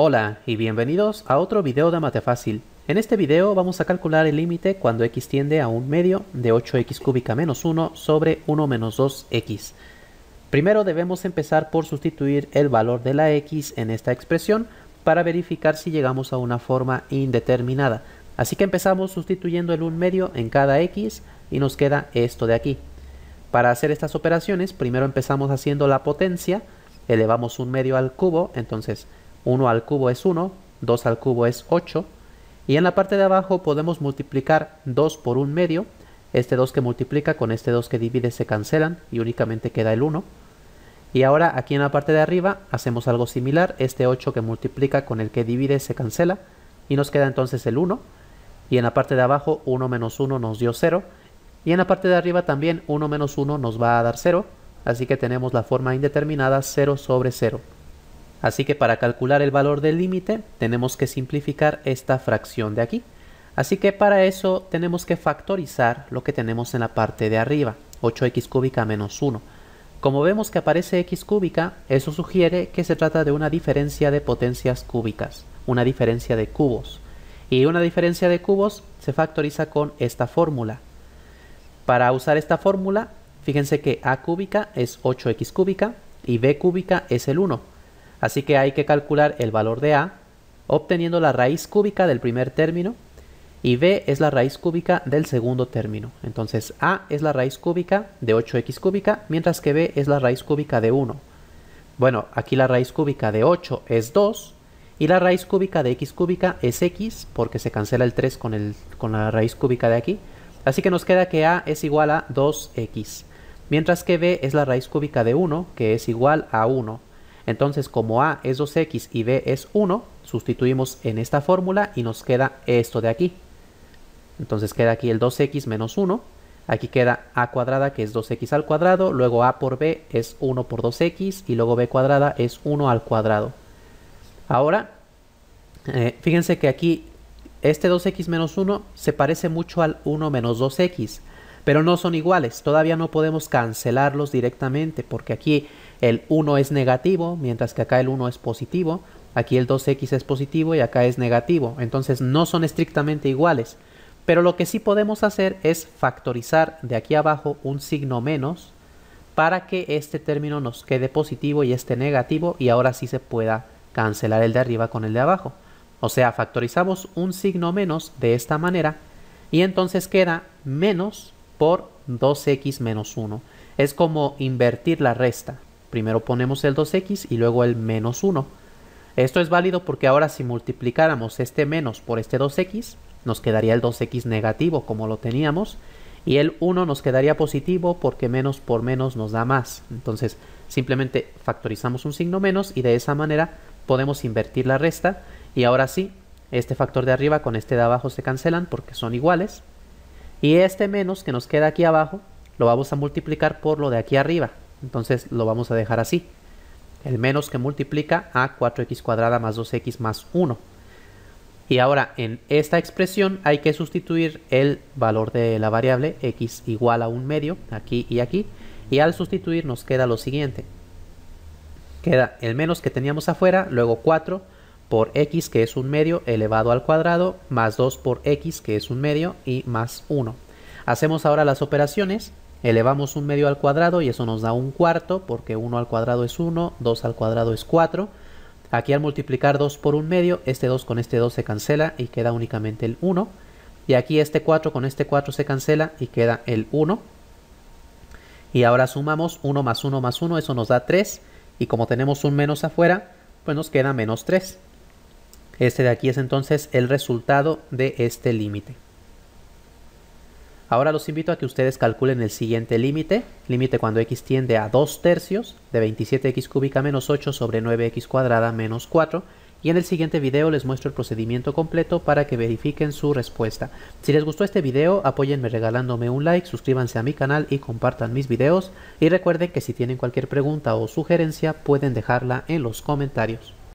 Hola y bienvenidos a otro video de Mate Fácil. En este video vamos a calcular el límite cuando x tiende a un medio de 8x cúbica menos 1 sobre 1 menos 2x. Primero debemos empezar por sustituir el valor de la x en esta expresión para verificar si llegamos a una forma indeterminada. Así que empezamos sustituyendo el 1 medio en cada x y nos queda esto de aquí. Para hacer estas operaciones primero empezamos haciendo la potencia, elevamos un medio al cubo, entonces 1 al cubo es 1, 2 al cubo es 8. Y en la parte de abajo podemos multiplicar 2 por un medio. Este 2 que multiplica con este 2 que divide se cancelan y únicamente queda el 1. Y ahora aquí en la parte de arriba hacemos algo similar. Este 8 que multiplica con el que divide se cancela y nos queda entonces el 1. Y en la parte de abajo 1 menos 1 nos dio 0. Y en la parte de arriba también 1 menos 1 nos va a dar 0. Así que tenemos la forma indeterminada 0 sobre 0. Así que para calcular el valor del límite tenemos que simplificar esta fracción de aquí. Así que para eso tenemos que factorizar lo que tenemos en la parte de arriba, 8x cúbica menos 1. Como vemos que aparece x cúbica, eso sugiere que se trata de una diferencia de potencias cúbicas, una diferencia de cubos. Y una diferencia de cubos se factoriza con esta fórmula. Para usar esta fórmula, fíjense que a cúbica es 8x cúbica y b cúbica es el 1. Así que hay que calcular el valor de a obteniendo la raíz cúbica del primer término y b es la raíz cúbica del segundo término. Entonces a es la raíz cúbica de 8x cúbica, mientras que b es la raíz cúbica de 1. Bueno, aquí la raíz cúbica de 8 es 2 y la raíz cúbica de x cúbica es x porque se cancela el 3 con, con la raíz cúbica de aquí. Así que nos queda que a es igual a 2x, mientras que b es la raíz cúbica de 1 que es igual a 1. Entonces, como A es 2x y B es 1, sustituimos en esta fórmula y nos queda esto de aquí. Entonces queda aquí el 2x menos 1. Aquí queda a cuadrada que es 2x al cuadrado, luego a por b es 1 por 2x y luego b cuadrada es 1 al cuadrado. Ahora, eh, fíjense que aquí este 2x menos 1 se parece mucho al 1 menos 2x, pero no son iguales. Todavía no podemos cancelarlos directamente porque aquí el 1 es negativo, mientras que acá el 1 es positivo, aquí el 2x es positivo y acá es negativo, entonces no son estrictamente iguales. Pero lo que sí podemos hacer es factorizar de aquí abajo un signo menos para que este término nos quede positivo y este negativo y ahora sí se pueda cancelar el de arriba con el de abajo. O sea, factorizamos un signo menos de esta manera y entonces queda menos por 2x menos 1. Es como invertir la resta. Primero ponemos el 2x y luego el menos 1. Esto es válido porque ahora si multiplicáramos este menos por este 2x, nos quedaría el 2x negativo como lo teníamos, y el 1 nos quedaría positivo porque menos por menos nos da más. Entonces simplemente factorizamos un signo menos y de esa manera podemos invertir la resta, y ahora sí, este factor de arriba con este de abajo se cancelan porque son iguales, y este menos que nos queda aquí abajo lo vamos a multiplicar por lo de aquí arriba, entonces lo vamos a dejar así. El menos que multiplica a 4x cuadrada más 2x más 1. Y ahora en esta expresión hay que sustituir el valor de la variable x igual a un medio, aquí y aquí. Y al sustituir nos queda lo siguiente. Queda el menos que teníamos afuera, luego 4 por x que es un medio elevado al cuadrado, más 2 por x que es un medio y más 1. Hacemos ahora las operaciones Elevamos un medio al cuadrado y eso nos da un cuarto, porque 1 al cuadrado es 1, 2 al cuadrado es 4. Aquí al multiplicar 2 por un medio, este 2 con este 2 se cancela y queda únicamente el 1. Y aquí este 4 con este 4 se cancela y queda el 1. Y ahora sumamos 1 más 1 más 1, eso nos da 3. Y como tenemos un menos afuera, pues nos queda menos 3. Este de aquí es entonces el resultado de este límite. Ahora los invito a que ustedes calculen el siguiente límite, límite cuando x tiende a 2 tercios de 27x cúbica menos 8 sobre 9x cuadrada menos 4, y en el siguiente video les muestro el procedimiento completo para que verifiquen su respuesta. Si les gustó este video, apóyenme regalándome un like, suscríbanse a mi canal y compartan mis videos. Y recuerden que si tienen cualquier pregunta o sugerencia pueden dejarla en los comentarios.